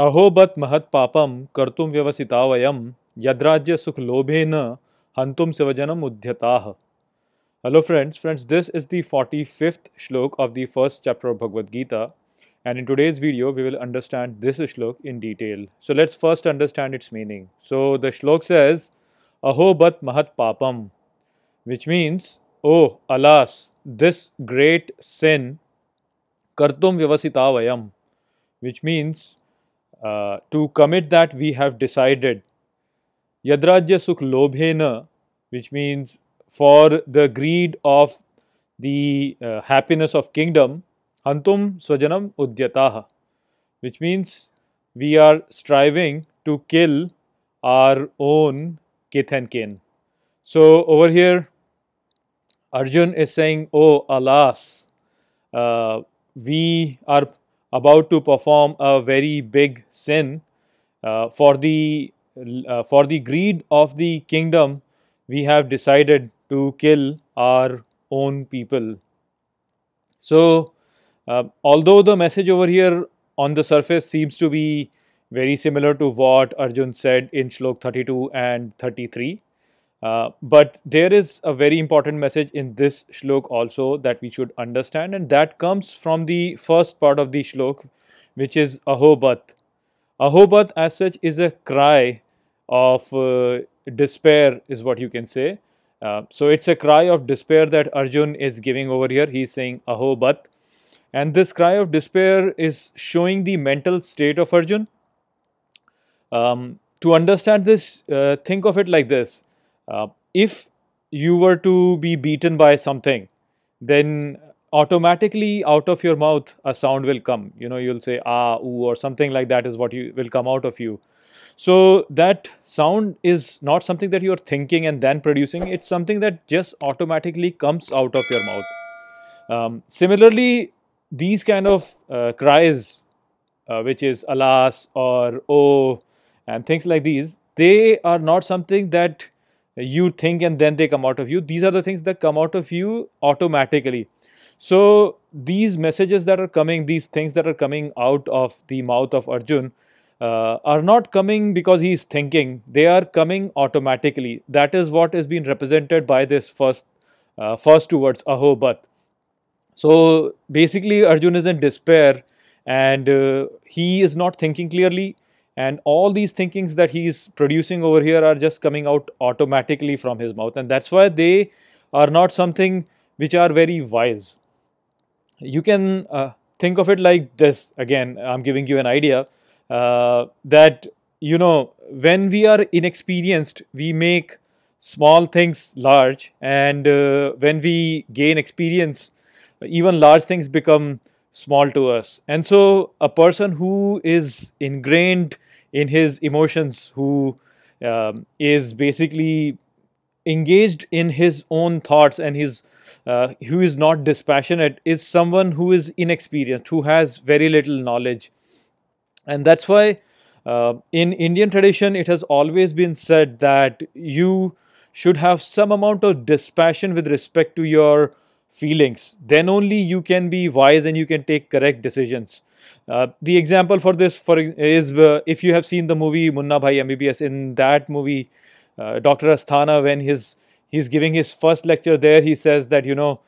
अहोबत महत् पापम कर्तुम व्यवसिता वयम यद्राज्य सुख लोभे न हंतुम शिवजनम उद्यता hello friends friends this is the forty fifth shloka of the first chapter of Bhagavad Gita and in today's video we will understand this shloka in detail so let's first understand its meaning so the shloka says अहोबत महत् पापम which means O alas this great sin कर्तुम व्यवसिता वयम which means Uh, to commit that we have decided yadrajya sukh lobhena which means for the greed of the uh, happiness of kingdom hantum swajanam udyataha which means we are striving to kill our own kith and kin so over here arjun is saying oh alas uh, we are about to perform a very big sin uh, for the uh, for the greed of the kingdom we have decided to kill our own people so uh, although the message over here on the surface seems to be very similar to what arjun said in shlok 32 and 33 uh, but there is a very important message in this shlok also that we should understand and that comes from the first part of the shlok which is ahobat. Ahobat as such is a cry of uh, despair is what you can say. Uh, so it's a cry of despair that Arjun is giving over here. He's saying ahobat and this cry of despair is showing the mental state of Arjun. Um, to understand this, uh, think of it like this uh, if you were to be beaten by something, then automatically out of your mouth a sound will come. You know, you'll say ah, ooh, or something like that is what you will come out of you. So that sound is not something that you're thinking and then producing. It's something that just automatically comes out of your mouth. Um, similarly, these kind of uh, cries, uh, which is alas or oh, and things like these, they are not something that you think and then they come out of you. These are the things that come out of you automatically. So these messages that are coming, these things that are coming out of the mouth of Arjun uh, are not coming because he is thinking. They are coming automatically. That is what is being represented by this first uh, first two words, aho bat. So basically Arjun is in despair and uh, he is not thinking clearly and all these thinkings that he's producing over here are just coming out automatically from his mouth and that's why they are not something which are very wise. You can uh, think of it like this again I'm giving you an idea uh, that you know when we are inexperienced we make small things large and uh, when we gain experience even large things become small to us. And so, a person who is ingrained in his emotions, who um, is basically engaged in his own thoughts and his uh, who is not dispassionate is someone who is inexperienced who has very little knowledge and that's why uh, in indian tradition it has always been said that you should have some amount of dispassion with respect to your feelings. Then only you can be wise and you can take correct decisions. Uh, the example for this for is uh, if you have seen the movie Munna Bhai MBBS. In that movie, uh, Dr. Asthana, when his he's giving his first lecture there, he says that you know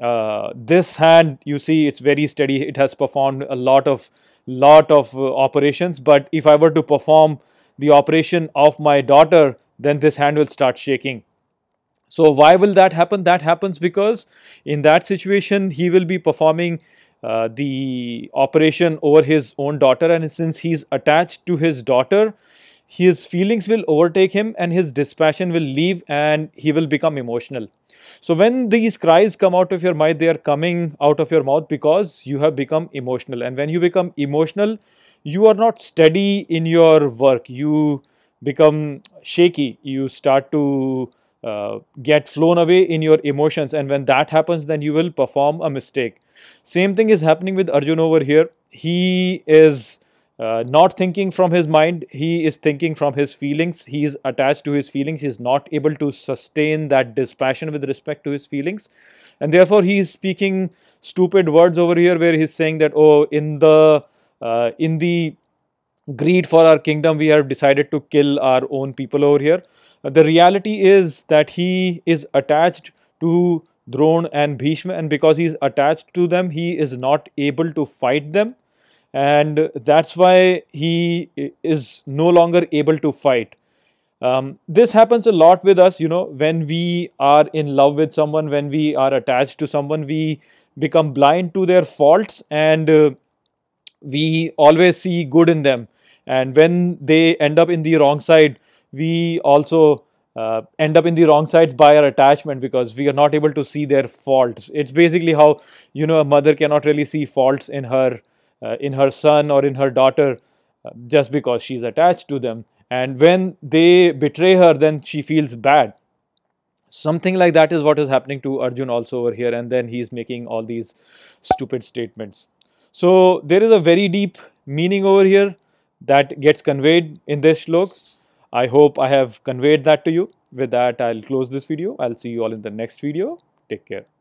uh, this hand you see it's very steady. It has performed a lot of lot of uh, operations, but if I were to perform the operation of my daughter, then this hand will start shaking. So why will that happen? That happens because in that situation, he will be performing uh, the operation over his own daughter and since he's attached to his daughter, his feelings will overtake him and his dispassion will leave and he will become emotional. So when these cries come out of your mind, they are coming out of your mouth because you have become emotional. And when you become emotional, you are not steady in your work. You become shaky. You start to uh, get flown away in your emotions and when that happens then you will perform a mistake same thing is happening with arjun over here he is uh, not thinking from his mind he is thinking from his feelings he is attached to his feelings he is not able to sustain that dispassion with respect to his feelings and therefore he is speaking stupid words over here where he is saying that oh in the uh, in the greed for our kingdom, we have decided to kill our own people over here. The reality is that he is attached to Drone and Bhishma, and because he is attached to them, he is not able to fight them, and that's why he is no longer able to fight. Um, this happens a lot with us, you know, when we are in love with someone, when we are attached to someone, we become blind to their faults and uh, we always see good in them and when they end up in the wrong side we also uh, end up in the wrong sides by our attachment because we are not able to see their faults it's basically how you know a mother cannot really see faults in her uh, in her son or in her daughter uh, just because she's attached to them and when they betray her then she feels bad something like that is what is happening to arjun also over here and then he's making all these stupid statements so there is a very deep meaning over here that gets conveyed in this shlok. I hope I have conveyed that to you. With that, I'll close this video. I'll see you all in the next video. Take care.